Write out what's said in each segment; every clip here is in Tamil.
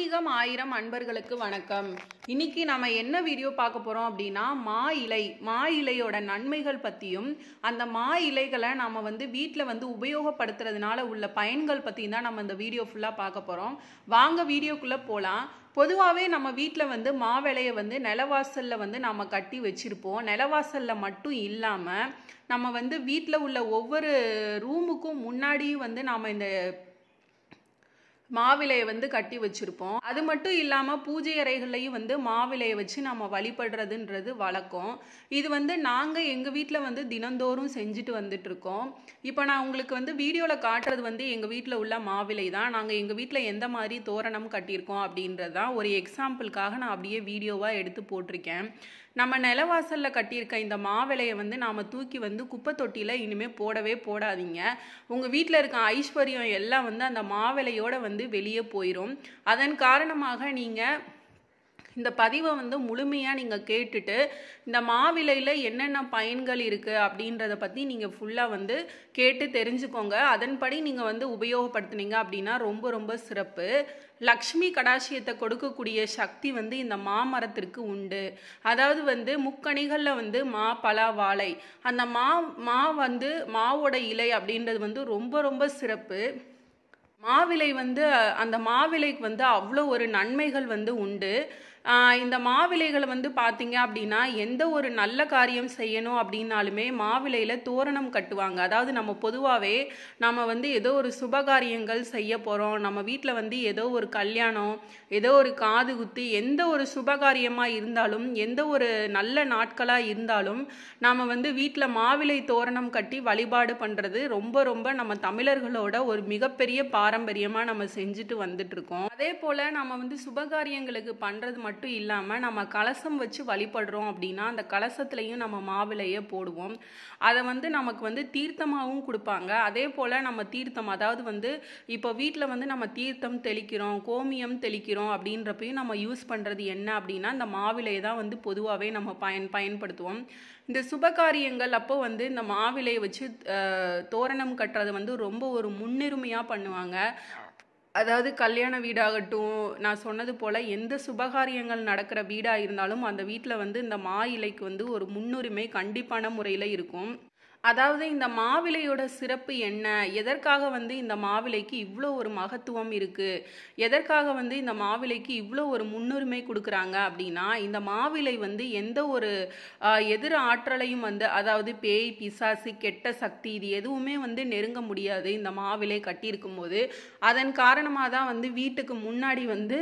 ஆன்மீகம் ஆயிரம் அன்பர்களுக்கு வணக்கம் இன்னைக்கு நம்ம என்ன வீடியோ பார்க்க போகிறோம் அப்படின்னா மா இலை மா இலையோட நன்மைகள் பற்றியும் அந்த மா இலைகளை நம்ம வந்து வீட்டில் வந்து உபயோகப்படுத்துறதுனால உள்ள பயன்கள் பற்றியும் தான் நம்ம இந்த வீடியோ ஃபுல்லாக பார்க்க போகிறோம் வாங்க வீடியோக்குள்ளே போகலாம் பொதுவாகவே நம்ம வீட்டில் வந்து மாவிலையை வந்து நிலவாசலில் வந்து நம்ம கட்டி வச்சுருப்போம் நிலவாசலில் மட்டும் இல்லாமல் நம்ம வந்து வீட்டில் உள்ள ஒவ்வொரு ரூமுக்கும் முன்னாடியும் வந்து நாம் இந்த மாவிலையை வந்து கட்டி வச்சுருப்போம் அது மட்டும் இல்லாமல் பூஜை அறைகள்லையும் வந்து மாவிலையை வச்சு நம்ம வழிபடுறதுன்றது வழக்கம் இது வந்து நாங்கள் எங்கள் வீட்டில் வந்து தினந்தோறும் செஞ்சுட்டு இருக்கோம் இப்போ நான் உங்களுக்கு வந்து வீடியோவில் காட்டுறது வந்து எங்கள் வீட்டில் உள்ள மாவிலை தான் நாங்கள் எங்கள் வீட்டில் எந்த மாதிரி தோரணம் கட்டியிருக்கோம் அப்படின்றது தான் ஒரு எக்ஸாம்பிளுக்காக நான் அப்படியே வீடியோவாக எடுத்து போட்டிருக்கேன் நம்ம நிலவாசலில் கட்டியிருக்க இந்த மாவிலையை வந்து நாம் தூக்கி வந்து குப்பை தொட்டியில் இனிமேல் போடவே போடாதீங்க உங்கள் வீட்டில் இருக்க ஐஸ்வர்யம் எல்லாம் வந்து அந்த மாவிலையோடு வந்து வெளியே போயிடும் அதன் காரணமாக நீங்கள் இந்த பதிவை வந்து முழுமையாக நீங்கள் கேட்டுட்டு இந்த மாவிலையில் என்னென்ன பயன்கள் இருக்குது அப்படின்றத பற்றி நீங்கள் ஃபுல்லாக வந்து கேட்டு தெரிஞ்சுக்கோங்க அதன்படி நீங்கள் வந்து உபயோகப்படுத்துனீங்க அப்படின்னா ரொம்ப ரொம்ப சிறப்பு லக்ஷ்மி கடாசியத்தை கொடுக்கக்கூடிய சக்தி வந்து இந்த மாமரத்திற்கு உண்டு அதாவது வந்து முக்கணிகளில் வந்து மா பலா வாழை அந்த மா மா வந்து மாவோட இலை அப்படின்றது வந்து ரொம்ப ரொம்ப சிறப்பு மாவிலை வந்து அந்த மாவிலைக்கு வந்து அவ்வளோ ஒரு நன்மைகள் வந்து உண்டு இந்த மாவிலைகளை வந்து பார்த்தீங்க அப்படின்னா எந்த ஒரு நல்ல காரியம் செய்யணும் அப்படின்னாலுமே மாவிலையில் தோரணம் கட்டுவாங்க அதாவது நம்ம பொதுவாகவே நம்ம வந்து ஏதோ ஒரு சுபகாரியங்கள் செய்ய போகிறோம் நம்ம வீட்டில் வந்து ஏதோ ஒரு கல்யாணம் ஏதோ ஒரு காது குத்து எந்த ஒரு சுபகாரியமாக இருந்தாலும் எந்த ஒரு நல்ல நாட்களாக இருந்தாலும் நாம் வந்து வீட்டில் மாவிலை தோரணம் கட்டி வழிபாடு பண்ணுறது ரொம்ப ரொம்ப நம்ம தமிழர்களோட ஒரு மிகப்பெரிய பாரம்பரியமாக நம்ம செஞ்சுட்டு வந்துட்ருக்கோம் அதே போல் நம்ம வந்து சுபகாரியங்களுக்கு பண்ணுறது மட்டும் இல்லாமல் நம்ம கலசம் வச்சு வழிபடுறோம் அப்படின்னா அந்த கலசத்துலேயும் நம்ம மாவிலையே போடுவோம் அதை வந்து நமக்கு வந்து தீர்த்தமாகவும் கொடுப்பாங்க அதே போல் நம்ம தீர்த்தம் அதாவது வந்து இப்போ வீட்டில் வந்து நம்ம தீர்த்தம் தெளிக்கிறோம் கோமியம் தெளிக்கிறோம் அப்படின்றப்பையும் நம்ம யூஸ் பண்ணுறது என்ன அப்படின்னா அந்த மாவிலையை தான் வந்து பொதுவாகவே நம்ம பயன் பயன்படுத்துவோம் இந்த சுபகாரியங்கள் அப்போ வந்து இந்த மாவிலையை வச்சு தோரணம் கட்டுறது வந்து ரொம்ப ஒரு முன்னுரிமையாக பண்ணுவாங்க அதாவது கல்யாண வீடாகட்டும் நான் சொன்னது போல் எந்த சுபகாரியங்கள் நடக்கிற வீடாக இருந்தாலும் அந்த வீட்டில் வந்து இந்த மா இலைக்கு வந்து ஒரு முன்னுரிமை கண்டிப்பான முறையில் இருக்கும் அதாவது இந்த மாவிலையோட சிறப்பு என்ன எதற்காக வந்து இந்த மாவிலைக்கு இவ்வளோ ஒரு மகத்துவம் இருக்குது எதற்காக வந்து இந்த மாவிலைக்கு இவ்வளோ ஒரு முன்னுரிமை கொடுக்குறாங்க அப்படின்னா இந்த மாவிலை வந்து எந்த ஒரு எதிர் ஆற்றலையும் வந்து அதாவது பேய் பிசாசு கெட்ட சக்தி இது எதுவுமே வந்து நெருங்க முடியாது இந்த மாவிலை கட்டியிருக்கும் போது அதன் காரணமாக தான் வந்து வீட்டுக்கு முன்னாடி வந்து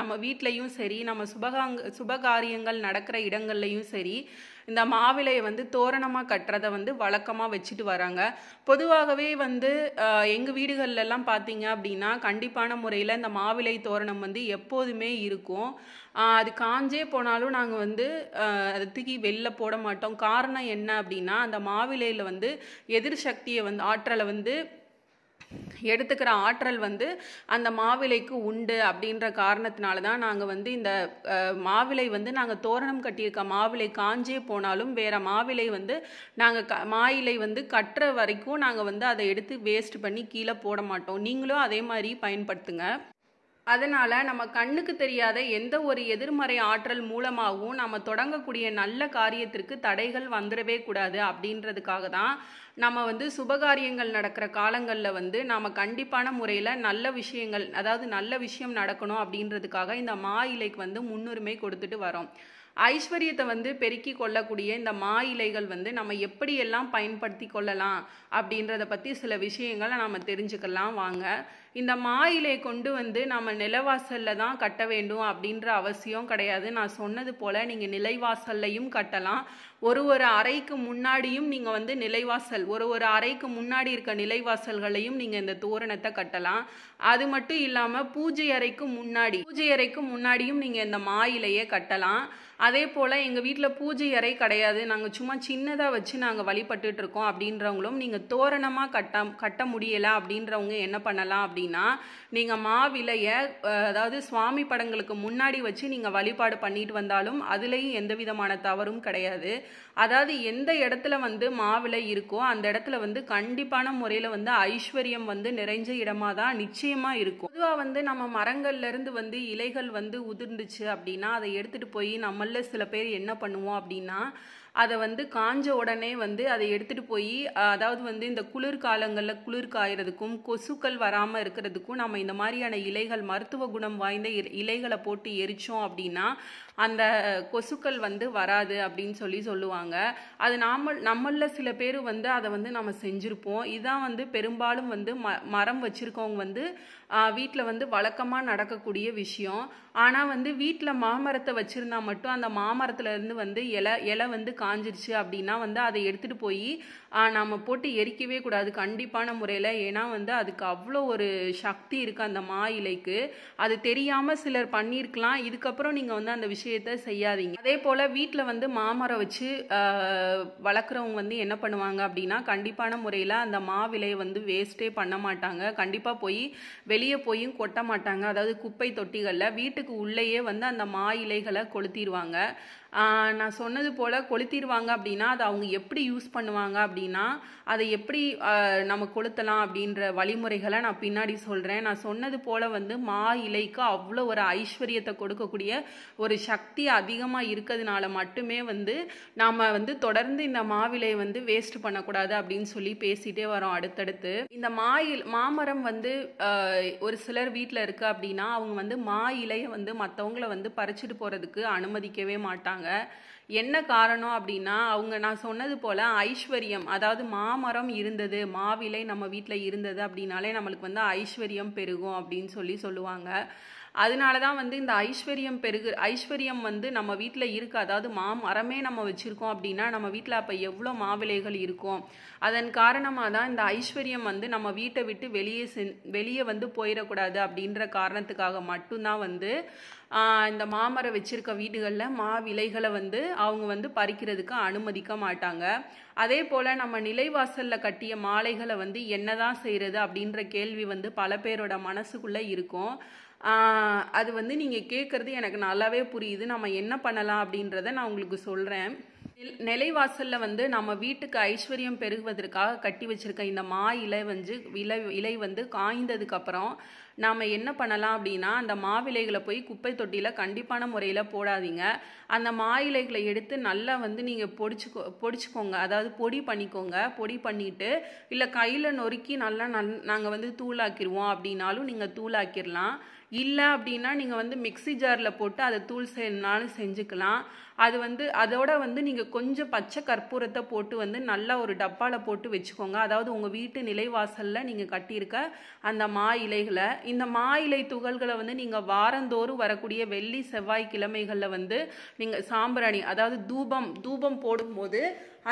நம்ம வீட்லேயும் சரி நம்ம சுபகாங் சுபகாரியங்கள் நடக்கிற இடங்கள்லையும் சரி இந்த மாவிலையை வந்து தோரணமாக கட்டுறதை வந்து வழக்கமாக வச்சுட்டு வராங்க பொதுவாகவே வந்து எங்கள் வீடுகள்லாம் பார்த்தீங்க அப்படின்னா கண்டிப்பான முறையில் இந்த மாவிலை தோரணம் வந்து எப்போதுமே இருக்கும் அது காஞ்சே போனாலும் நாங்கள் வந்து அதை தூக்கி வெளில போட மாட்டோம் காரணம் என்ன அப்படின்னா அந்த மாவிலையில் வந்து எதிர்சக்தியை வந்து ஆற்றலை வந்து எடுத்துக்கிற ஆற்றல் வந்து அந்த மாவிலைக்கு உண்டு அப்படின்ற காரணத்தினால தான் நாங்கள் வந்து இந்த மாவிலை வந்து நாங்கள் தோரணம் கட்டியிருக்க மாவிலை காஞ்சே போனாலும் வேறு மாவிலை வந்து நாங்கள் க மாயிலை வந்து கட்டுற வரைக்கும் நாங்கள் வந்து அதை எடுத்து வேஸ்ட் பண்ணி கீழே போட மாட்டோம் நீங்களும் அதே மாதிரி பயன்படுத்துங்க அதனால் நம்ம கண்ணுக்கு தெரியாத எந்த ஒரு எதிர்மறை ஆற்றல் மூலமாகவும் நம்ம தொடங்கக்கூடிய நல்ல காரியத்திற்கு தடைகள் வந்துடவே கூடாது அப்படின்றதுக்காக தான் நம்ம வந்து சுபகாரியங்கள் நடக்கிற காலங்களில் வந்து நாம் கண்டிப்பான முறையில் நல்ல விஷயங்கள் அதாவது நல்ல விஷயம் நடக்கணும் அப்படின்றதுக்காக இந்த மா இலைக்கு வந்து முன்னுரிமை கொடுத்துட்டு வரோம் ஐஸ்வர்யத்தை வந்து பெருக்கி கொள்ளக்கூடிய இந்த மா இலைகள் வந்து நம்ம எப்படியெல்லாம் பயன்படுத்தி கொள்ளலாம் அப்படின்றத பற்றி சில விஷயங்களை நாம் தெரிஞ்சுக்கலாம் வாங்க இந்த மாயிலை கொண்டு வந்து நம்ம நிலவாசலில் தான் கட்ட வேண்டும் அப்படின்ற அவசியம் கிடையாது நான் சொன்னது போல் நீங்கள் நிலைவாசல்லையும் கட்டலாம் ஒரு ஒரு அறைக்கு முன்னாடியும் நீங்கள் வந்து நிலைவாசல் ஒரு ஒரு அறைக்கு முன்னாடி இருக்க நிலைவாசல்களையும் நீங்கள் இந்த தோரணத்தை கட்டலாம் அது மட்டும் இல்லாமல் பூஜை அறைக்கு முன்னாடி பூஜை அறைக்கு முன்னாடியும் நீங்கள் இந்த மாயிலையே கட்டலாம் அதே போல் எங்கள் வீட்டில் பூஜை அறை கிடையாது நாங்கள் சும்மா சின்னதாக வச்சு நாங்கள் வழிபட்டுட்ருக்கோம் அப்படின்றவங்களும் நீங்கள் தோரணமாக கட்ட கட்ட முடியலை அப்படின்றவங்க என்ன பண்ணலாம் அப்படின்னு அப்படின்னா நீங்கள் மாவிலையை அதாவது சுவாமி படங்களுக்கு முன்னாடி வச்சு நீங்கள் வழிபாடு பண்ணிட்டு வந்தாலும் அதுலேயும் எந்த விதமான தவறும் கிடையாது அதாவது எந்த இடத்துல வந்து மாவிலை இருக்கோ அந்த இடத்துல வந்து கண்டிப்பான முறையில் வந்து ஐஸ்வர்யம் வந்து நிறைஞ்ச இடமா தான் நிச்சயமாக இருக்கும் பொதுவாக வந்து நம்ம மரங்கள்லேருந்து வந்து இலைகள் வந்து உதிர்ந்துச்சு அப்படின்னா அதை எடுத்துகிட்டு போய் நம்மளில் சில பேர் என்ன பண்ணுவோம் அப்படின்னா அதை வந்து காஞ்ச உடனே வந்து அதை எடுத்துகிட்டு போய் அதாவது வந்து இந்த குளிர் காலங்களில் குளிர் காயறதுக்கும் கொசுக்கள் வராமல் இருக்கிறதுக்கும் நம்ம இந்த மாதிரியான இலைகள் மருத்துவ குணம் வாய்ந்த இலைகளை போட்டு எரித்தோம் அப்படின்னா அந்த கொசுக்கள் வந்து வராது அப்படின்னு சொல்லி சொல்லுவாங்க அது நாம நம்மளில் சில பேர் வந்து அதை வந்து நம்ம செஞ்சுருப்போம் இதான் வந்து பெரும்பாலும் வந்து ம மரம் வச்சுருக்கவங்க வந்து வீட்டில் வந்து வழக்கமாக நடக்கக்கூடிய விஷயம் ஆனால் வந்து வீட்டில் மாமரத்தை வச்சுருந்தா மட்டும் அந்த மாமரத்துலேருந்து வந்து இலை இலை வந்து காஞ்சிருச்சு அப்படின்னா வந்து அதை எடுத்துகிட்டு போய் நம்ம போட்டு எரிக்கவே கூடாது கண்டிப்பான முறையில் ஏன்னா வந்து அதுக்கு அவ்வளோ ஒரு சக்தி இருக்குது அந்த மா இலைக்கு அது தெரியாமல் சிலர் பண்ணியிருக்கலாம் இதுக்கப்புறம் நீங்கள் வந்து அந்த விஷயத்த செய்யாதீங்க அதே போல் வீட்டில் வந்து மாமரம் வச்சு வளர்க்குறவங்க வந்து என்ன பண்ணுவாங்க அப்படின்னா கண்டிப்பான முறையில் அந்த மா விலையை வந்து வேஸ்ட்டே பண்ண மாட்டாங்க கண்டிப்பாக போய் வெளியே போயும் கொட்ட மாட்டாங்க அதாவது குப்பை தொட்டிகளில் வீட்டுக்கு உள்ளேயே வந்து அந்த மா இலைகளை கொளுத்திடுவாங்க நான் சொன்னது போல் கொளுத்திடுவாங்க அப்படின்னா அதை அவங்க எப்படி யூஸ் பண்ணுவாங்க அப்படின்னா அதை எப்படி நம்ம கொளுத்தலாம் அப்படின்ற வழிமுறைகளை நான் பின்னாடி சொல்கிறேன் நான் சொன்னது போல் வந்து மா இலைக்கு அவ்வளோ ஒரு ஐஸ்வர்யத்தை கொடுக்கக்கூடிய ஒரு சக்தி அதிகமாக இருக்கிறதுனால மட்டுமே வந்து நாம் வந்து தொடர்ந்து இந்த மாவிலையை வந்து வேஸ்ட் பண்ணக்கூடாது அப்படின்னு சொல்லி பேசிகிட்டே வரோம் அடுத்தடுத்து இந்த மா மாமரம் வந்து ஒரு சிலர் வீட்டில் இருக்குது அப்படின்னா அவங்க வந்து மா இலையை வந்து மற்றவங்களை வந்து பறிச்சுட்டு போகிறதுக்கு அனுமதிக்கவே மாட்டாங்க சொல்கிறாங்க என்ன காரணம் அப்படின்னா அவங்க நான் சொன்னது போல் ஐஸ்வர்யம் அதாவது மாமரம் இருந்தது மாவிலை நம்ம வீட்டில் இருந்தது அப்படின்னாலே நம்மளுக்கு வந்து ஐஸ்வர்யம் பெருகும் அப்படின்னு சொல்லி சொல்லுவாங்க அதனால தான் வந்து இந்த ஐஸ்வர்யம் பெருகு ஐஸ்வர்யம் வந்து நம்ம வீட்டில் இருக்குது அதாவது மா மரமே நம்ம வச்சுருக்கோம் அப்படின்னா நம்ம வீட்டில் அப்போ எவ்வளோ மாவிலைகள் இருக்கும் அதன் காரணமாக தான் இந்த ஐஸ்வர்யம் வந்து நம்ம வீட்டை விட்டு வெளியே செ வெளியே வந்து போயிடக்கூடாது அப்படின்ற காரணத்துக்காக மட்டும்தான் வந்து இந்த மாமரம் வச்சுருக்க வீடுகளில் மா விலைகளை வந்து அவங்க வந்து பறிக்கிறதுக்கு அனுமதிக்க மாட்டாங்க அதே போல் நம்ம நிலைவாசலில் கட்டிய மாலைகளை வந்து என்னதான் செய்கிறது அப்படின்ற கேள்வி வந்து பல பேரோட மனசுக்குள்ளே இருக்கும் அது வந்து நீங்கள் கேட்குறது எனக்கு நல்லாவே புரியுது நம்ம என்ன பண்ணலாம் அப்படின்றத நான் உங்களுக்கு சொல்கிறேன் நிலைவாசலில் வந்து நம்ம வீட்டுக்கு ஐஸ்வர்யம் பெருகுவதற்காக கட்டி வச்சுருக்க இந்த மா இலை வந்து இலை இலை வந்து காய்ந்ததுக்கப்புறம் நாம் என்ன பண்ணலாம் அப்படின்னா அந்த மாவிலைகளை போய் குப்பை தொட்டியில் கண்டிப்பான முறையில் போடாதீங்க அந்த மா இலைகளை எடுத்து நல்லா வந்து நீங்கள் பொடிச்சுக்கோ பொடிச்சுக்கோங்க அதாவது பொடி பண்ணிக்கோங்க பொடி பண்ணிவிட்டு இல்லை கையில் நொறுக்கி நல்லா நல் நாங்கள் வந்து தூளாக்கிடுவோம் அப்படின்னாலும் நீங்கள் தூளாக்கிடலாம் இல்லை அப்படின்னா நீங்கள் வந்து மிக்சி ஜாரில் போட்டு அதை தூள் செய்யணும்னாலும் செஞ்சுக்கலாம் அது வந்து அதோட வந்து நீங்கள் கொஞ்சம் பச்சை கற்பூரத்தை போட்டு வந்து நல்லா ஒரு டப்பாவில் போட்டு வச்சுக்கோங்க அதாவது உங்கள் வீட்டு நிலைவாசலில் நீங்கள் கட்டியிருக்க அந்த மா இலைகளை இந்த மா இலை துகள்களை வந்து நீங்கள் வாரந்தோறும் வரக்கூடிய வெள்ளி செவ்வாய் கிழமைகளில் வந்து நீங்கள் சாம்பிராணி அதாவது தூபம் தூபம் போடும்போது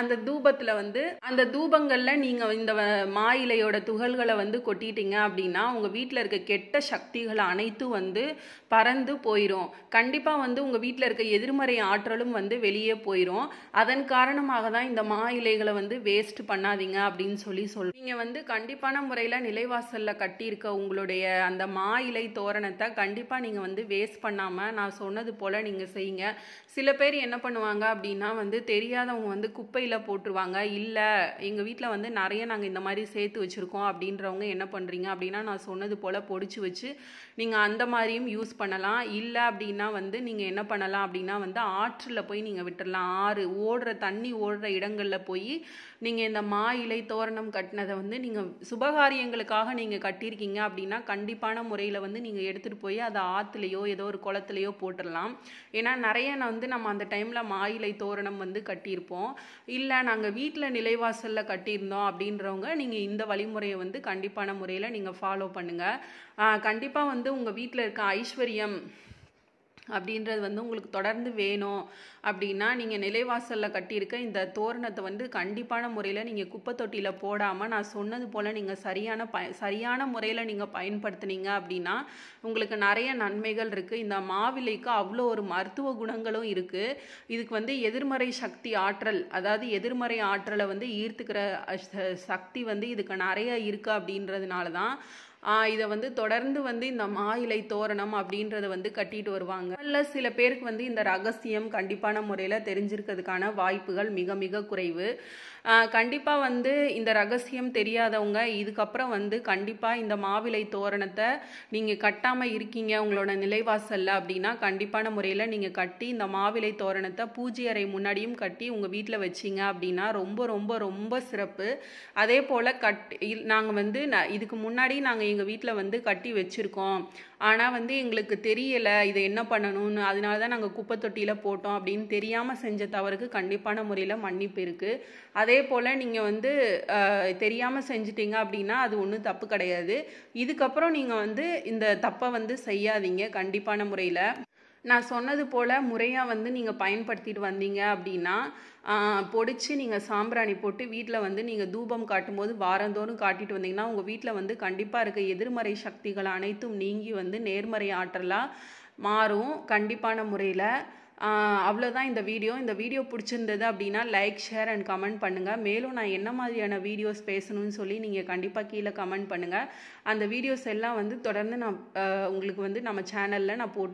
அந்த தூபத்தில் வந்து அந்த தூபங்களில் நீங்கள் இந்த மா இலையோட துகள்களை வந்து கொட்டிட்டீங்க அப்படின்னா உங்கள் வீட்டில் இருக்க கெட்ட சக்திகள் அனைத்தும் வந்து பறந்து போயிடும் கண்டிப்பாக வந்து உங்கள் வீட்டில் இருக்க எதிர்மறை ஆற்றல் பொருளும் வந்து வெளியே போயிடும் அதன் காரணமாக தான் இந்த மா இலைகளை வந்து வேஸ்ட் பண்ணாதீங்க அப்படின்னு சொல்லி சொல்லுவோம் நீங்கள் வந்து கண்டிப்பான முறையில் நிலைவாசலில் கட்டியிருக்க உங்களுடைய அந்த மா இலை தோரணத்தை கண்டிப்பாக நீங்கள் வந்து வேஸ்ட் பண்ணாமல் நான் சொன்னது போல் நீங்கள் செய்யுங்க சில பேர் என்ன பண்ணுவாங்க அப்படின்னா வந்து தெரியாதவங்க வந்து குப்பையில் போட்டுருவாங்க இல்லை எங்கள் வீட்டில் வந்து நிறைய நாங்கள் இந்த மாதிரி சேர்த்து வச்சுருக்கோம் அப்படின்றவங்க என்ன பண்ணுறீங்க அப்படின்னா நான் சொன்னது போல் பொடிச்சு வச்சு நீங்கள் அந்த மாதிரியும் யூஸ் பண்ணலாம் இல்லை அப்படின்னா வந்து நீங்கள் என்ன பண்ணலாம் அப்படின்னா வந்து ஆற்று ஆற்றில் போய் நீங்கள் விட்டுடலாம் ஆறு ஓடுற தண்ணி ஓடுற இடங்களில் போய் நீங்கள் இந்த மா இலை தோரணம் கட்டினதை வந்து நீங்கள் சுபகாரியங்களுக்காக நீங்கள் கட்டியிருக்கீங்க அப்படின்னா கண்டிப்பான முறையில் வந்து நீங்கள் எடுத்துகிட்டு போய் அதை ஆற்றுலையோ ஏதோ ஒரு குளத்துலையோ போட்டுடலாம் ஏன்னா நிறைய நான் வந்து நம்ம அந்த டைமில் மா இலை தோரணம் வந்து கட்டியிருப்போம் இல்லை நாங்கள் வீட்டில் நிலைவாசலில் கட்டியிருந்தோம் அப்படின்றவங்க நீங்கள் இந்த வழிமுறையை வந்து கண்டிப்பான முறையில் நீங்கள் ஃபாலோ பண்ணுங்கள் கண்டிப்பாக வந்து உங்கள் வீட்டில் இருக்க ஐஸ்வர்யம் அப்படின்றது வந்து உங்களுக்கு தொடர்ந்து வேணும் அப்படின்னா நீங்கள் நிலைவாசலில் கட்டியிருக்க இந்த தோரணத்தை வந்து கண்டிப்பான முறையில் நீங்கள் குப்பை தொட்டியில் போடாமல் நான் சொன்னது போல் நீங்கள் சரியான ப சரியான முறையில் நீங்கள் பயன்படுத்துனீங்க அப்படின்னா உங்களுக்கு நிறைய நன்மைகள் இருக்குது இந்த மாவிலைக்கு அவ்வளோ ஒரு மருத்துவ குணங்களும் இருக்குது இதுக்கு வந்து எதிர்மறை சக்தி ஆற்றல் அதாவது எதிர்மறை ஆற்றலை வந்து ஈர்த்துக்கிற சக்தி வந்து இதுக்கு நிறைய இருக்குது அப்படின்றதுனால தான் இதை வந்து தொடர்ந்து வந்து இந்த மாயிலை தோரணம் அப்படின்றத வந்து கட்டிட்டு வருவாங்க அல்ல சில பேருக்கு வந்து இந்த ரகசியம் கண்டிப்பான முறையில் தெரிஞ்சிருக்கிறதுக்கான வாய்ப்புகள் மிக மிக குறைவு கண்டிப்பாக வந்து இந்த ரகசியம் தெரியாதவங்க இதுக்கப்புறம் வந்து கண்டிப்பாக இந்த மாவிலை தோரணத்தை நீங்கள் கட்டாமல் இருக்கீங்க உங்களோட நிலைவாசலில் அப்படின்னா கண்டிப்பான முறையில் நீங்கள் கட்டி இந்த மாவிலை தோரணத்தை பூஜை அறை முன்னாடியும் கட்டி உங்கள் வீட்டில் வச்சிங்க அப்படின்னா ரொம்ப ரொம்ப ரொம்ப சிறப்பு அதே போல் கட் நாங்கள் வந்து இதுக்கு முன்னாடி நாங்கள் எங்கள் வீட்டில் வந்து கட்டி வச்சுருக்கோம் ஆனால் வந்து எங்களுக்கு தெரியலை இதை என்ன பண்ணணும்னு அதனால தான் நாங்கள் குப்பை தொட்டியில் போட்டோம் அப்படின்னு தெரியாமல் செஞ்ச தவறுக்கு கண்டிப்பான முறையில் மன்னிப்பு இருக்குது அதே போல் நீங்கள் வந்து தெரியாமல் செஞ்சிட்டிங்க அப்படின்னா அது ஒன்றும் தப்பு கிடையாது இதுக்கப்புறம் நீங்கள் வந்து இந்த தப்பை வந்து செய்யாதீங்க கண்டிப்பான முறையில் நான் சொன்னது போல் முறையாக வந்து நீங்கள் பயன்படுத்திட்டு வந்தீங்க அப்படின்னா பொடிச்சு நீங்கள் சாம்பிராணி போட்டு வீட்டில் வந்து நீங்கள் தூபம் காட்டும்போது வாரந்தோறும் காட்டிட்டு வந்தீங்கன்னா உங்கள் வீட்டில் வந்து கண்டிப்பாக இருக்க எதிர்மறை சக்திகள் அனைத்தும் நீங்கி வந்து நேர்மறை ஆற்றலாக மாறும் கண்டிப்பான முறையில் அவ்வளோதான் இந்த வீடியோ இந்த வீடியோ பிடிச்சிருந்தது அப்படின்னா லைக் ஷேர் அண்ட் கமெண்ட் பண்ணுங்கள் மேலும் நான் என்ன மாதிரியான வீடியோஸ் பேசணும்னு சொல்லி நீங்கள் கண்டிப்பாக கீழே கமெண்ட் பண்ணுங்கள் அந்த வீடியோஸ் எல்லாம் வந்து தொடர்ந்து நான் உங்களுக்கு வந்து நம்ம சேனலில் நான் போட்டு